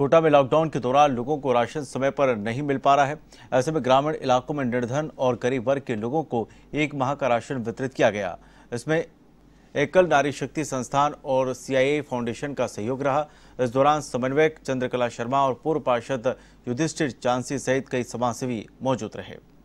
कोटा में लॉकडाउन के दौरान लोगों को राशन समय पर नहीं मिल पा रहा है ऐसे में ग्रामीण इलाकों में निर्धन और गरीब वर्ग के लोगों को एक माह का राशन वितरित किया गया इसमें एकल नारी शक्ति संस्थान और सीआईए फाउंडेशन का सहयोग रहा इस दौरान समन्वयक चंद्रकला शर्मा और पूर्व पार्षद युधिष्ठिर चांसी सहित कई समाजसेवी मौजूद रहे